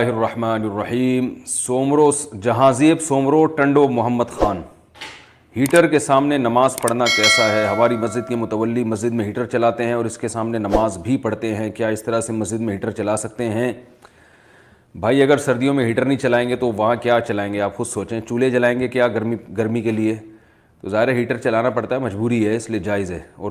रहीम Soomro Jahanzeb Soomro Tando Mohammad Khan heater के सामने नमाज पढ़ना कैसा है हमारी मस्जिद के मुतवली मस्जिद में हीटर चलाते हैं और इसके सामने नमाज भी पढ़ते हैं क्या इस तरह से मस्जिद में हीटर चला सकते हैं भाई अगर सर्दियों में हीटर नहीं चलाएंगे तो वहाँ क्या चलाएंगे आप खुद सोचें चूल्हे जलाएंगे क्या गर्मी गर्मी के लिए तो ज़ाहिर हीटर चलाना पड़ता है मजबूरी है इसलिए जायज़ है और